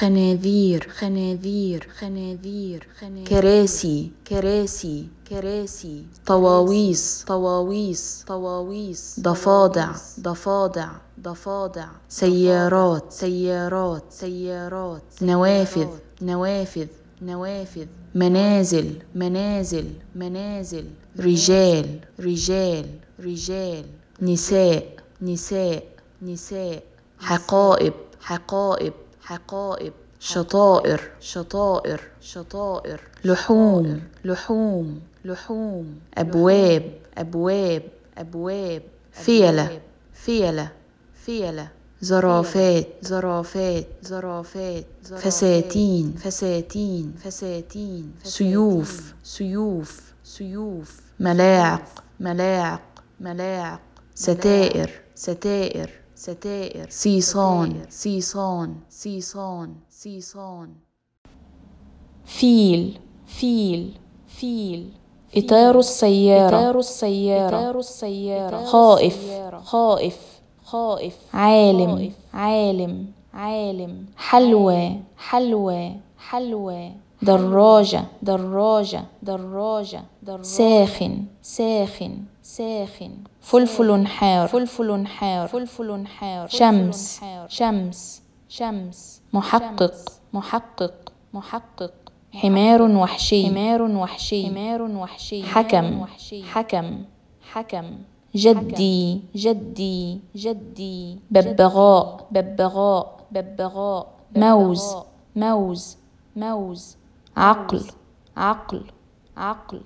خناذير خناذير خناذير كراسي كراسي كراسي طواويس طواويس طواويس ضفادع ضفادع ضفادع سيارات سيارات سيارات نوافذ نوافذ نوافذ منازل منازل منازل رجال رجال رجال نساء نساء نساء حقائب حقائب حقائب شطائر شطائر شطائر لحوم لحوم لحوم أبواب أبواب أبواب فيلة فيلة فيلة زرافات زرافات زرافات فساتين فساتين فساتين سيوف سيوف سيوف ملاعق ملاعق ملاعق ستائر ستائر ستائر سيصان سيصان سيصان سيصان فيل فيل فيل إطار السيارة إطار السيارة إطار السيارة خائف خائف خائف عالم عالم عالم حلوى حلوى حلوى دراجة دراجة دراجة دراجة ساخن ساخن ساخن فلفل حار فلفل حار فلفل حار شمس شمس شمس محقق محقق محقق حمار وحشي حمار وحشي حمار وحشي حكم حكم حكم جدي جدي جدي ببغاء ببغاء ببغاء موز موز موز عقل عقل عقل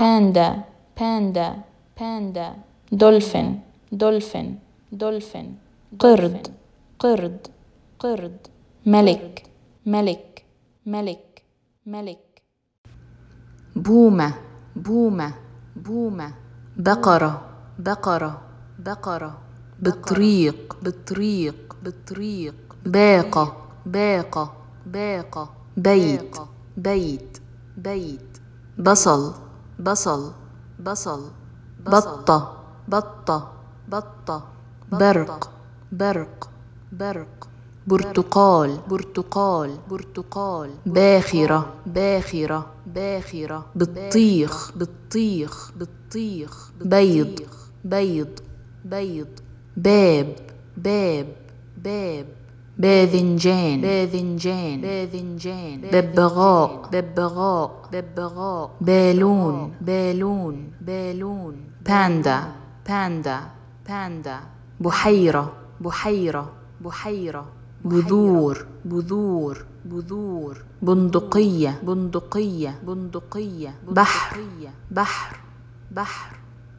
باندا باندا باندا دولفين دولفين دولفين قرد قرد قرد ملك ملك ملك ملك بومة بومة بومة بقرة بقرة بقرة بطريق بطريق بطريق باقة باقة باقة بيت بيت بيت بصل بصل بصل بطة بطة بطة برق برق برق برتقال برتقال برتقال باخرة باخرة باخرة بطيخ بطيخ بطيخ بيض بيض بيض باب باب باب باذنجان باذنجان باذنجان ببغاء ببغاء ببغاء بالون بالون بالون باندا باندا باندا بحيرة بحيرة بحيرة بذور بذور بذور بندقية بندقية بندقية بحر بحر بحر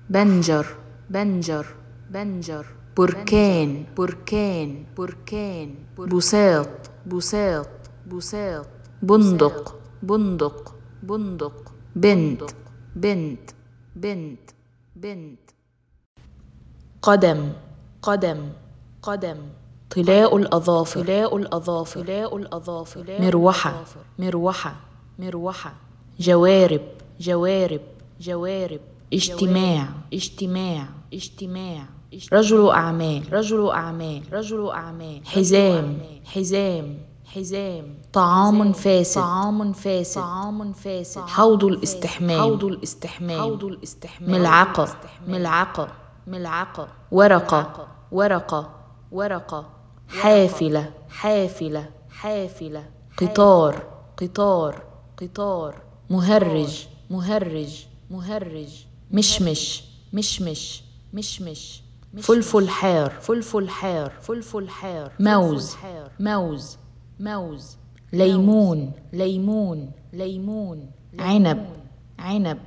بنجر بنجر بنجر بركان بركان بركان بساط بساط بساط بندق بندق بندق بنت بنت بنت بنت قدم قدم قدم طلاء الأظافر طلاء الأظافر طلاء الأظافر مروحة مروحة مروحة جوارب جوارب جوارب اجتماع اجتماع اجتماع رجل أعمال رجل أعمال رجل أعمال حزام حزام حزام طعام فاسد طعام فاسد طعام فاسد حوض الاستحمام حوض الاستحمام حوض الاستحمام ملعقة ملعقة ملعقة ورقة ورقة ورقة حافلة حافلة حافلة قطار قطار قطار مهرج مهرج مهرج مشمش مشمش مشمش فلفل حار فلفل حار فلفل حار موز موز موز ليمون ليمون ليمون عنب عنب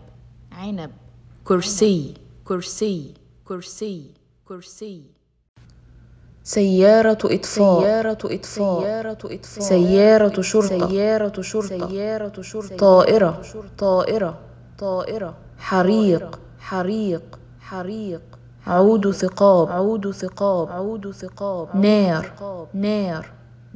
عنب كرسي كرسي كرسي كرسي سيارة إطفاء سيارة إطفاء سيارة إطفاء سيارة شرطة سيارة شرطة سيارة شرطة طائرة طائرة طائرة حريق حريق حريق عود ثقاب عود ثقاب عود ثقاب نار نار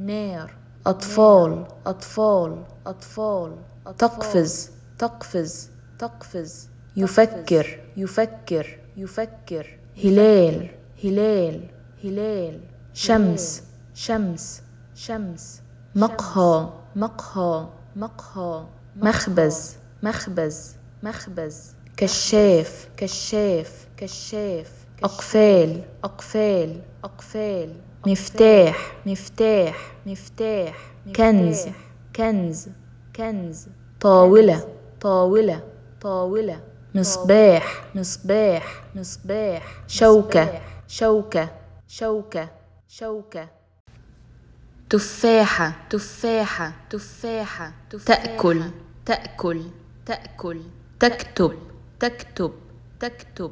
نار أطفال أطفال أطفال تقفز تقفز تقفز يفكر يفكر يفكر هلال هلال هلال شمس شمس شمس مقهى مقهى مقهى مخبز مخبز مخبز كشاف كشاف كشاف أقفال أقفال أقفال مفتاح مفتاح مفتاح كنز كنز كنز طاولة طاولة طاولة مصباح مصباح مصباح شوكة شوكة شوكة شوكة تفاحة تفاحة تفاحة تأكل تأكل تأكل تكتب تكتب تكتب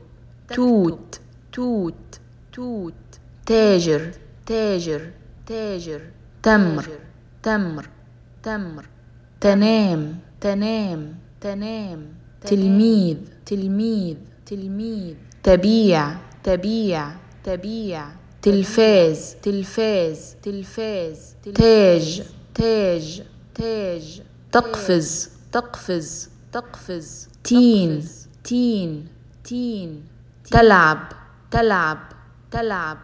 توت توت توت تاجر تاجر تاجر تمر تمر تمر تنام تنام تنام تلميذ تلميذ تلميذ تبيع تبيع تبيع تلفاز تلفاز تلفاز تاج تاج تاج تقفز تقفز تقفز تين تين تين تلعب تلعب تلعب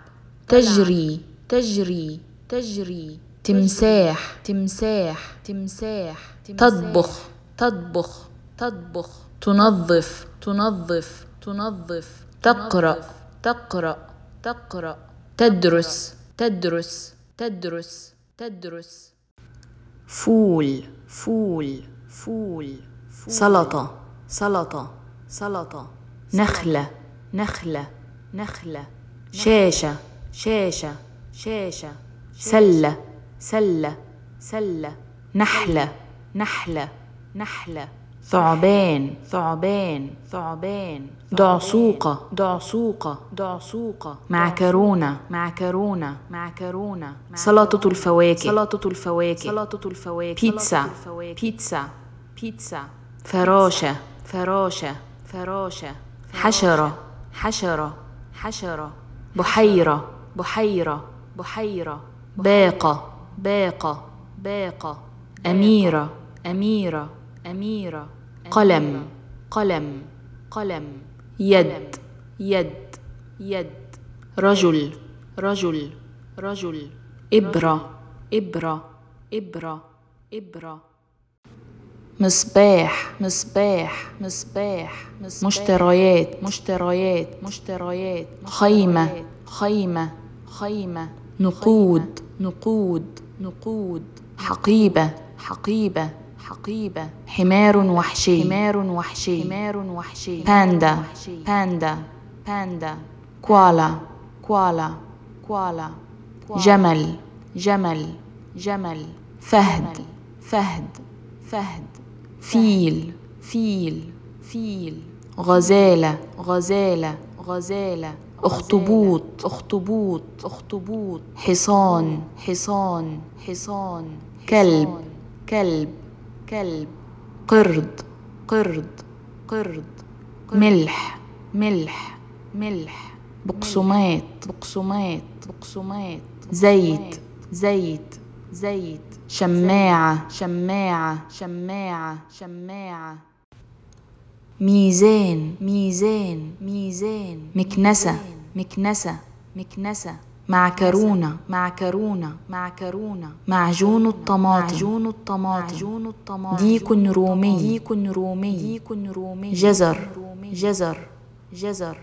تجري تجري تجري تمساح تمساح تمساح تطبخ تطبخ تطبخ تنظف تنظف تنظف تقرأ تقرأ تقرأ تدرس تدرس تدرس تدرس فول فول فول, فول. سلطة سلطة سلطة نخلة نخلة نخلة شاشة شاشة شاشة سلة سلة سلة نحلة نحلة نحلة ثعبان ثعبان ثعبان دعسوقة دعسوقة دعسوقة معكرونة معكرونة معكرونة سلطة الفواكه سلطة الفواكه سلطة الفواكه بيتزا بيتزا بيتزا فراشة فراشة فراشة حشرة حشرة حشرة بحيرة بحيرة بحيرة باقة باقة باقة أميرة أميرة أميرة قلم قلم قلم يد يد يد رجل رجل رجل إبرة إبرة إبرة إبرة مصباح مصباح مصباح مشتريات مشتريات مشتريات خيمة خيمة خيمة نقود نقود نقود حقيبة حقيبة حقيبة حمار وحشي حمار وحشي حمار وحشي باندا باندا باندا كوالا كوالا كوالا جمل جمل جمل فهد فهد فهد فيل فيل فيل غزالة غزالة غزالة أخطبوط أخطبوط أخطبوط حصان حصان حصان كلب كلب كلب قرد قرد قرد ملح ملح ملح بقسمات بقسمات بقسمات زيت زيت زيت شماعة شماعة شماعة شماعة ميزان ميزان ميزان مكنسة مكنسة مكنسة معكرونة معكرونة معكرونة معجون الطماطم معجون الطماطم معجون الطماطم ديك رومي ديك رومي ديك رومي جزر جزر جزر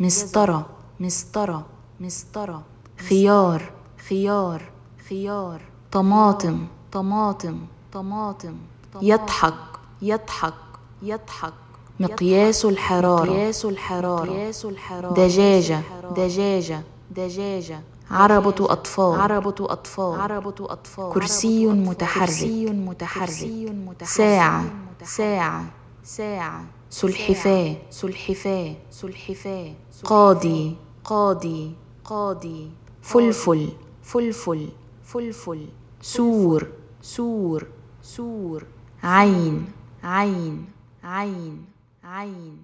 مسطرة مسطرة مسطرة خيار خيار خيار طماطم طماطم طماطم يضحك يضحك يضحك مقياس الحرارة مقياس الحرارة مقياس الحرارة دجاجة دجاجة دجاجة عربة أطفال عربة أطفال عربة أطفال كرسي متحرك كرسي متحرك ساعة ساعة ساعة سلحفاة سلحفاة سلحفاة قاضي قاضي قاضي فلفل فلفل فلفل سور سور سور عين عين عين عين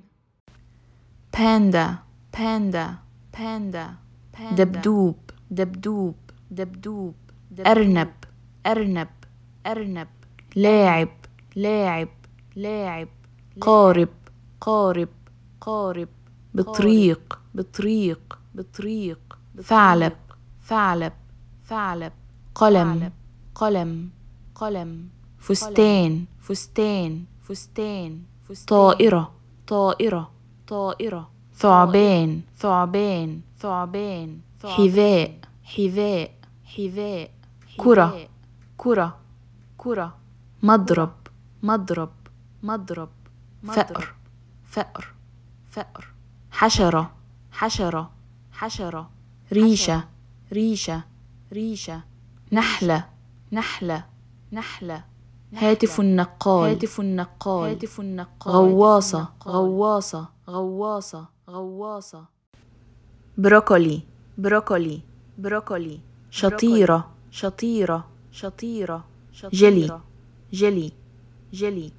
باندا باندا باندا دبدوب دبدوب دبدوب أرنب أرنب أرنب لاعب لاعب لاعب قارب قارب قارب بطريق بطريق بطريق ثعلب ثعلب ثعلب قلم قلم قلم فستان فستان فستان طائرة طائرة طائرة ثعبان ثعبان ثعبان حذاء حذاء حذاء كرة كرة كرة مضرب مضرب مضرب فأر فأر فأر حشرة حشرة حشرة ريشة ريشة ريشة نحلة نحلة نحلة هاتف النقال هاتف النقال هاتف النقال غواصة غواصة غواصة غواصة بروكولي بروكولي بروكولي شطيرة شطيرة شطيرة جلي جلي جلي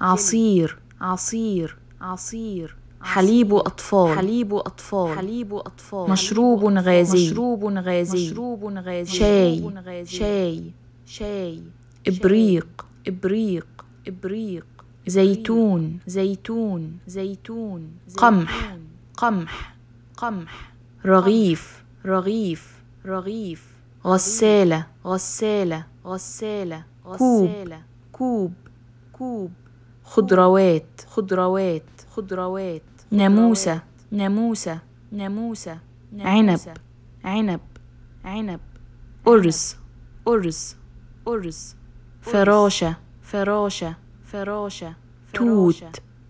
عصير عصير عصير حليب أطفال حليب أطفال حليب أطفال مشروب غازي مشروب غازي مشروب غازي شاي شاي شاي إبريق إبريق إبريق زيتون زيتون زيتون قمح قمح قمح رغيف رغيف رغيف غسالة غسالة غسالة كوب كوب كوب خضروات خضروات خضروات ناموسة ناموسة ناموسة عنب عنب عنب أرز أرز أرز فراشة فراشة فراشة توت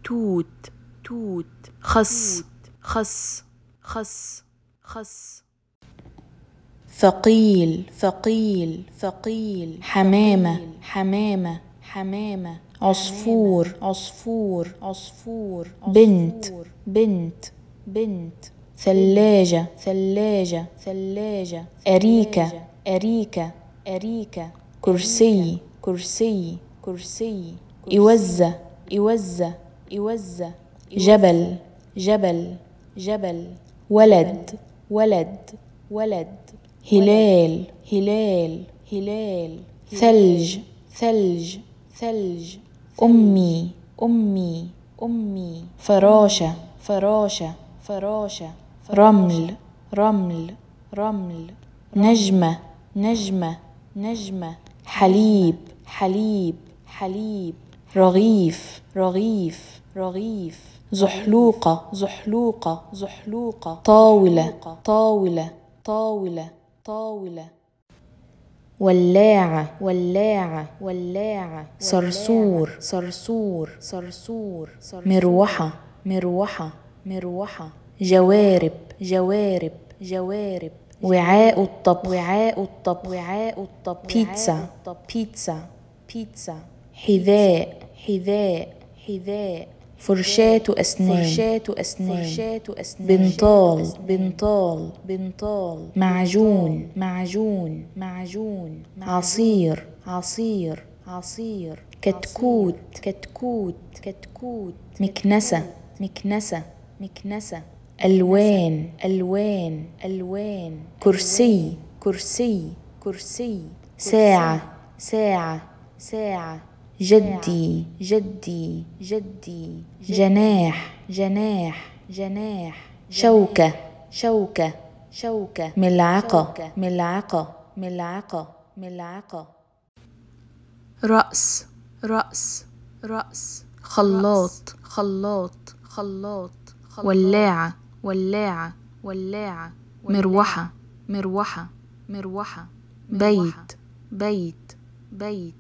توت توت خس خس خس خس ثقيل ثقيل ثقيل حمامة حمامة حمامة عصفور عصفور عصفور بنت بنت بنت ثلاجة ثلاجة ثلاجة أريكة أريكة أريكة كرسي كرسي كرسي إوزة إوزة إوزة جبل جبل جبل ولد ولد ولد هلال هلال هلال ثلج ثلج ثلج أمي أمي أمي فراشة فراشة فراشة رمل رمل رمل نجمة نجمة نجمة حليب حليب حليب رغيف رغيف رغيف زحلوقة زحلوقة زحلوقة طاولة طاولة طاولة طاولة ولاعة ولاعة ولاعة صرصور صرصور صرصور مروحة مروحة مروحة جوارب جوارب جوارب وعاء الطبخ وعاء الطبخ وعاء الطبخ بيتزا بيتزا بيتزا حذاء حذاء حذاء فرشاة أسنان فرشاة أسنان فرشاة أسنان بنطال بنطال بنطال معجون معجون معجون عصير عصير عصير كتكوت كتكوت كتكوت مكنسة مكنسة مكنسة ألوان ألوان ألوان كرسي كرسي كرسي ساعة ساعة ساعة جدي جدي جدي جناح جناح جناح شوكة شوكة شوكة ملعقة ملعقة ملعقة ملعقة رأس رأس رأس خلاط خلاط خلاط, خلاط. ولاعة ولاعة ولاعة مروحة مروحة مروحة بيت بيت بيت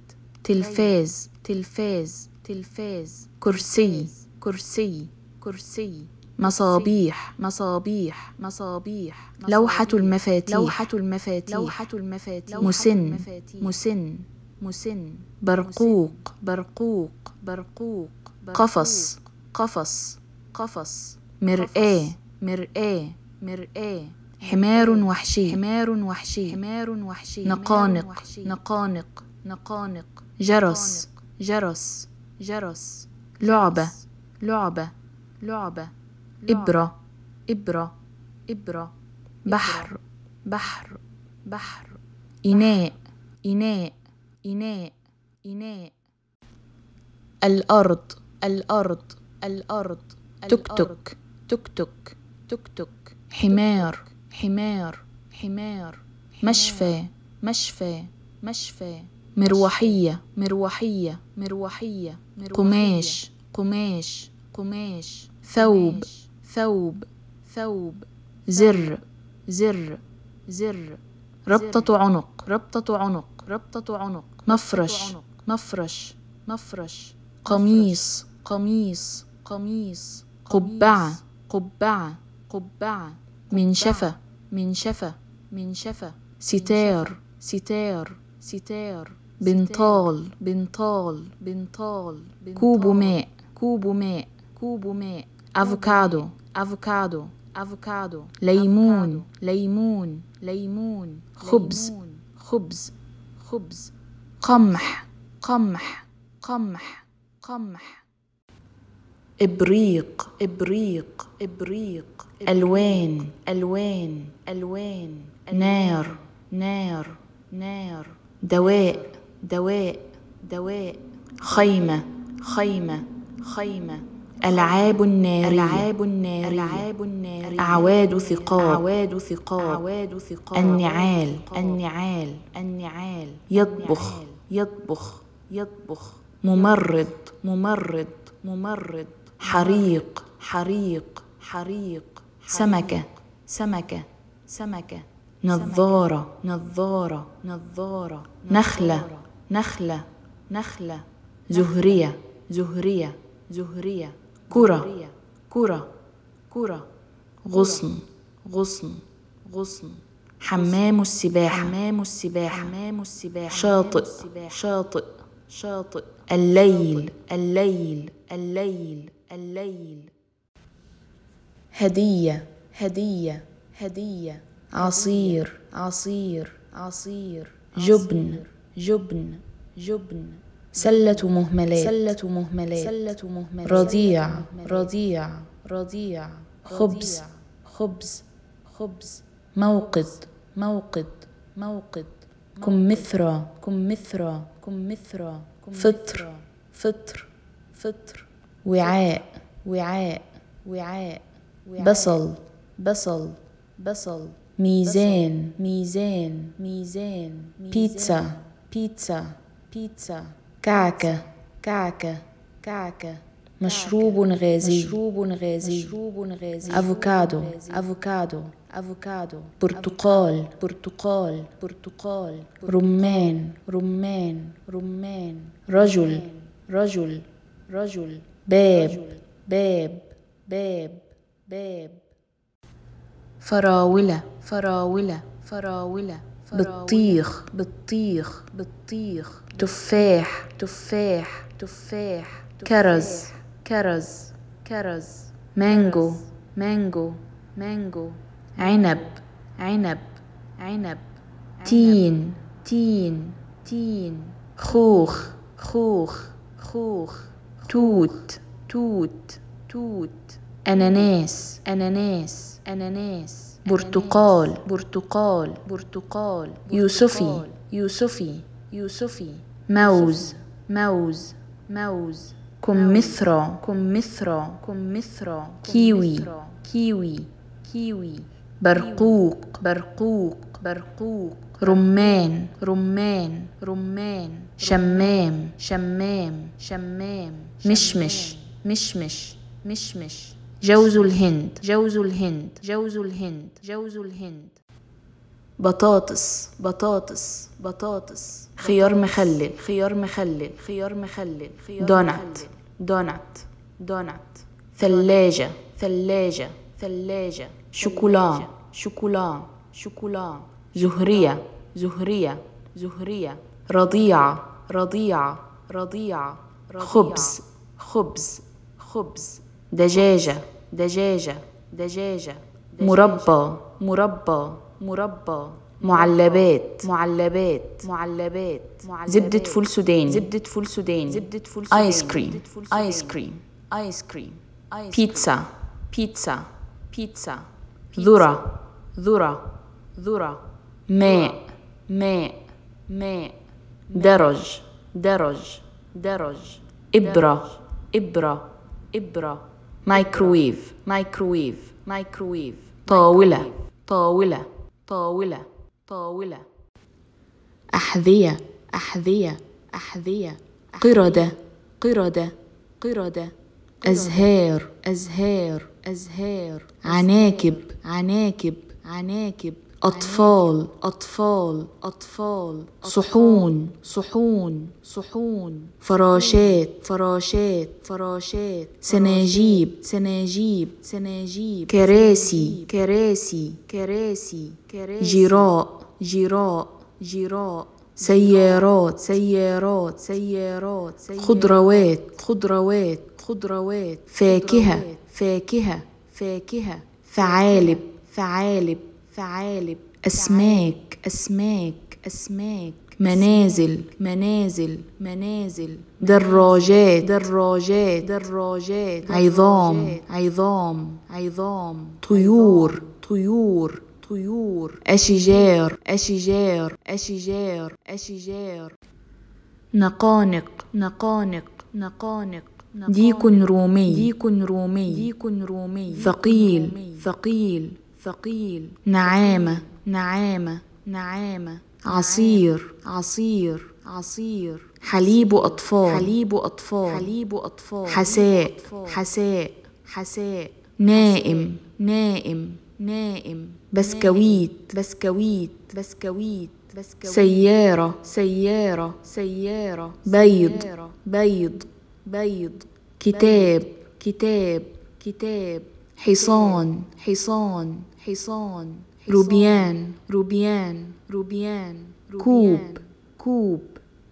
تلفاز تلفاز تلفاز كرسي كرسي كرسي مصابيح مصابيح مصابيح لوحة المفاتيح لوحة المفاتيح لوحة المفاتيح مسن مسن مسن برقوق برقوق برقوق قفص قفص قفص مرآة مرآة مرآة حمار وحشي حمار وحشي حمار وحشي نقانق نقانق نقانق جرس جرس جرس لعبة لعبة لعبة إبرة إبرة إبرة بحر بحر بحر إناء إناء إناء إناء الأرض الأرض الأرض تكتك تكتك توك توك حمار حمار حمار مشفى مشفى مشفى مروحية مروحية مروحية قماش قماش قماش ثوب ثوب ثوب زر زر زر ربطة عنق ربطة عنق ربطة عنق مفرش مفرش مفرش قميص قميص قميص قبعة قبعة قبعة منشفة منشفة منشفة ستار ستار ستار بنطال بنطال بنطال كوب ماء كوب ماء كوب ماء افوكادو افوكادو افوكادو ليمون ليمون ليمون خبز خبز خبز قمح قمح قمح قمح إبريق إبريق إبريق ألوان ألوان ألوان نار نار نار دواء دواء دواء خيمة خيمة خيمة ألعاب النار ألعاب النار ألعاب النار أعواد ثقاب أعواد ثقاب أعواد ثقاب النعال النعال النعال يطبخ يطبخ يطبخ ممرض ممرض ممرض حريق حريق حريق سمكة سمكة سمكة نظارة نظارة نظارة نخلة نخلة نخلة زهرية زهرية زهرية كرة كرة كرة غصن غصن غصن حمام السباحة حمام السباحة حمام السباحة شاطئ شاطئ شاطئ الليل الليل الليل الليل هدية هدية هدية عصير عصير عصير جبن جبن جبن سلة مهملات سلة مهملات سلة مهملات رضيع رضيع رضيع خبز خبز خبز موقد موقد موقد كمثرى كمثرى كمثرى فطر فطر فطر وعاء وعاء وعاء بصل بصل بصل ميزان ميزان ميزان بيتزا بيتزا بيتزا كعكة كعكة كعكة مشروب غازي مشروب غازي مشروب غازي افوكادو افوكادو افوكادو برتقال برتقال برتقال رمان رمان رمان رجل رجل رجل باب باب باب باب فراولة فراولة فراولة بطيخ بطيخ بطيخ تفاح تفاح تفاح كرز كرز كرز مانجو مانجو مانجو عنب عنب عنب تين تين تين خوخ خوخ خوخ توت توت توت أناناس أناناس أناناس برتقال برتقال برتقال يوسفي يوسفي يوسفي موز موز موز كمثرى كمثرى كمثرى كيوي كيوي كيوي برقوق برقوق برقوق رمان رمان رمان شمام شمام شمام مشمش مشمش مشمش جوز الهند جوز الهند جوز الهند جوز الهند بطاطس بطاطس بطاطس خيار مخلل خيار مخلل خيار مخلل دونات دونات دونات ثلاجة ثلاجة ثلاجة شوكولا شوكولا شوكولا زهرية زهرية زهرية رضيعة رضيعة رضيعة, خبز خبز خبز دجاجة دجاجة دجاجة, دجاجة مربى مربى مربى معلبات معلبات معلبات زبدة فول سوداني زبدة فول سوداني زبدة فول سوداني آيس كريم آيس كريم آيس كريم بيتزا بيتزا بيتزا ذرة ذرة ذرة ماء ماء ماء درج درج درج إبرة إبرة إبرة مايكرويف مايكرويف مايكرويف طاولة طاولة طاولة طاولة أحذية أحذية أحذية قردة قردة قردة أزهار أزهار أزهار عناكب عناكب عناكب أطفال أطفال أطفال صحون صحون صحون فراشات فراشات فراشات سناجيب سناجيب سناجيب كراسي كراسي كراسي جراء جراء جراء سيارات سيارات, سيارات خضروات خضروات خضروات فاكهة فاكهة فاكهة ثعالب ثعالب ثعالب أسماك أسماك أسماك منازل منازل منازل دراجات دراجات دراجات عظام عظام عظام طيور طيور طيور أشجار أشجار أشجار أشجار نقانق نقانق نقانق ديك رومي ديك رومي ديك رومي ثقيل ثقيل ثقيل نعامة نعامة نعامة عصير عصير عصير حليب أطفال حليب أطفال حليب أطفال حساء حساء حساء نائم نائم نائم بسكويت بسكويت بسكويت سيارة سيارة سيارة بيض بيض بيض كتاب كتاب كتاب حصان حصان حصان روبيان روبيان روبيان كوب كوب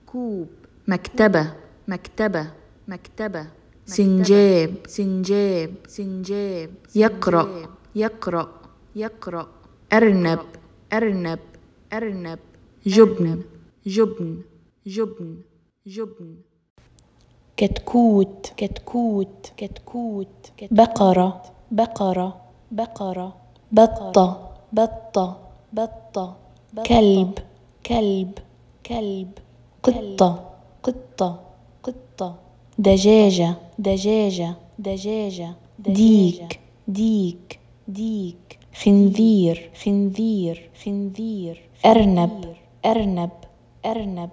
كوب مكتبة مكتبة مكتبة سنجاب سنجاب سنجاب يقرأ يقرأ يقرأ أرنب أرنب أرنب جبن جبن جبن جبن كتكوت كتكوت كتكوت, بقرة بقرة بقرة بطة بطة بطة كلب كلب كلب قطة قطة قطة دجاجة دجاجة دجاجة ديك ديك ديك خنزير خنزير خنزير أرنب أرنب أرنب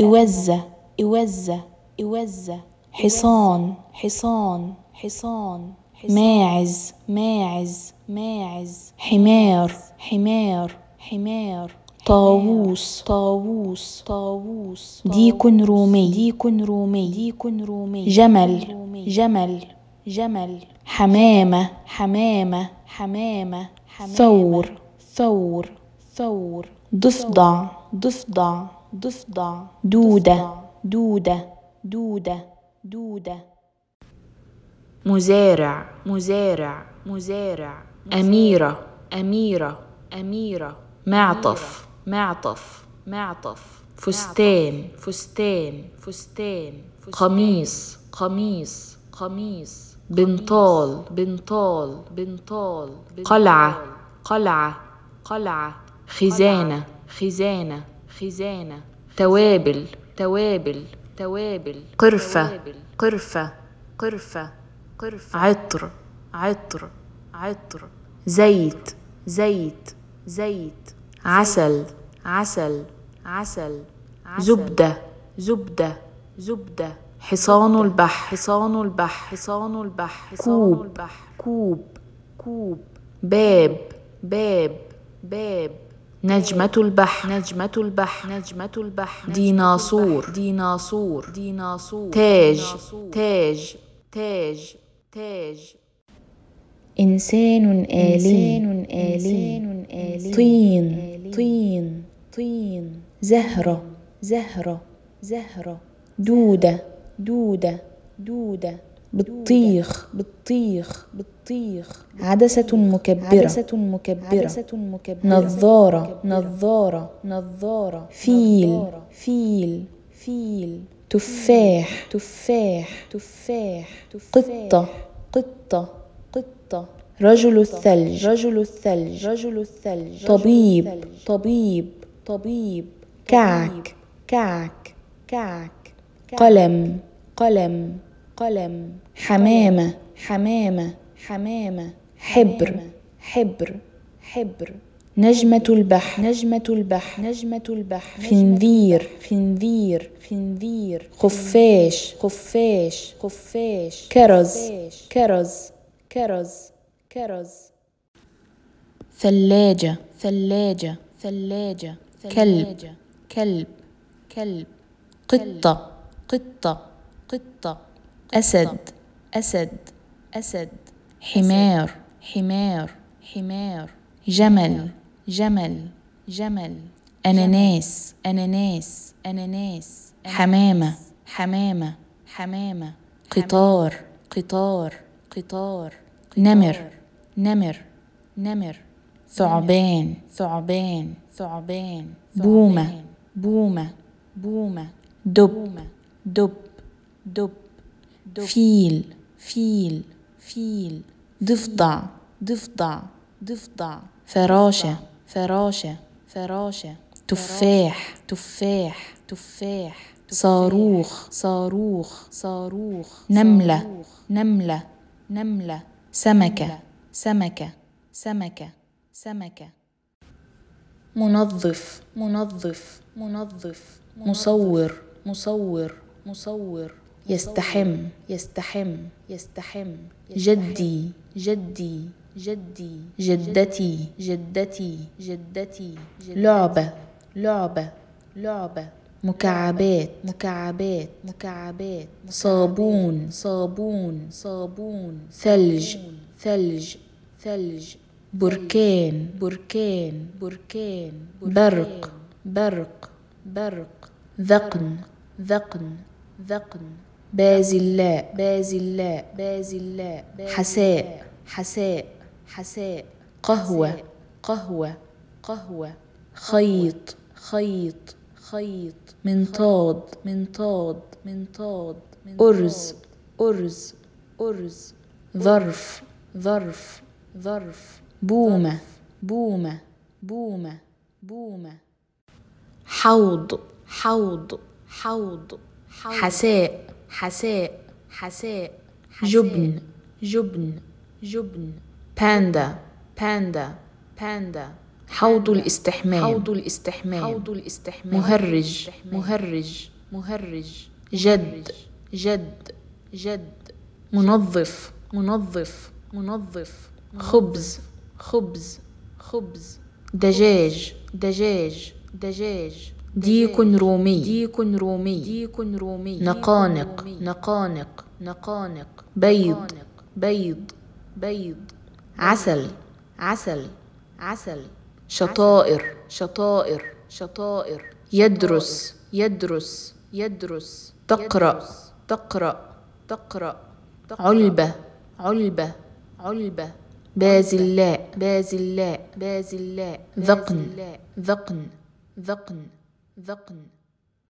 إوزة إوزة إوزة حصان حصان حصان ماعز ماعز ماعز حمار حمار حمار طاووس طاووس طاووس ديك رومي ديك رومي ديك رومي جمل جمل جمل حمامة حمامة حمامة ثور ثور ثور ضفدع ضفدع ضفدع دودة دودة دودة دودة مزارع مزارع مزارع أميرة أميرة أميرة معطف معطف معطف فستان فستان فستان قميص قميص قميص بنطال بنطال بنطال قلعة قلعة قلعة خزانة خزانة خزانة توابل توابل توابل قرفة قرفة قرفة قرفة عطر عطر عطر زيت زيت زيت عسل عسل عسل, زبدة زبدة زبدة حصان البحر حصان البحر حصان البحر كوب كوب كوب باب باب باب نجمة البحر نجمة البحر نجمة البحر ديناصور ديناصور ديناصور تاج تاج تاج تاج إنسان آلي إنسان آلي, طين طين طين زهرة زهرة زهرة دودة دودة دودة بطيخ بطيخ بطيخ عدسة مكبرة عدسة مكبرة عدسة مكبرة نظارة نظارة نظارة فيل فيل فيل تفاح تفاح تفاح قطة قطة قطة رجل الثلج رجل الثلج رجل الثلج طبيب طبيب طبيب كعك كعك كعك قلم قلم قلم حمامة حمامة حمامة حبر حبر حبر نجمة البحر نجمة البحر نجمة البحر فنذير فنذير فنذير خفاش خفاش خفاش كرز كرز كرز كرز ثلاجة ثلاجة ثلاجة كلب كلب كلب قطة قطة قطة أسد أسد أسد حمار حمار حمار جمل جمل جمل أناناس أناناس أناناس حمامة حمامة حمامة قطار قطار قطار نمر نمر نمر ثعبان ثعبان ثعبان بومة بومة بومة دب دب دب فيل فيل فيل ضفدع ضفدع ضفدع فراشة فراشة فراشة تفاح تفاح تفاح صاروخ صاروخ صاروخ نملة نملة نملة سمكة سمكة سمكة سمكة منظف منظف منظف مصور مصور مصور يستحم يستحم يستحم جدي جدي جدي جدتي جدتي جدتي لعبة لعبة لعبة مكعبات مكعبات مكعبات صابون صابون صابون ثلج ثلج ثلج بركان بركان بركان برق برق برق ذقن ذقن ذقن بازلاء بازلاء بازلاء حساء حساء حساء قهوة قهوة قهوة خيط خيط خيط منطاد منطاد منطاد أرز أرز أرز ظرف ظرف ظرف بومة بومة بومة بومة حوض حوض حوض حساء حساء حساء جبن جبن جبن باندا باندا باندا حوض الاستحمام حوض الاستحمام حوض الاستحمام مهرج مهرج مهرج جد جد جد منظف منظف منظف خبز خبز خبز دجاج دجاج دجاج ديك رومي ديك رومي ديك رومي نقانق نقانق نقانق بيض بيض بيض عسل عسل عسل شطائر شطائر شطائر يدرس يدرس يدرس تقرأ تقرأ تقرأ علبة علبة علبة بازلاء بازلاء بازلاء ذقن ذقن ذقن ذقن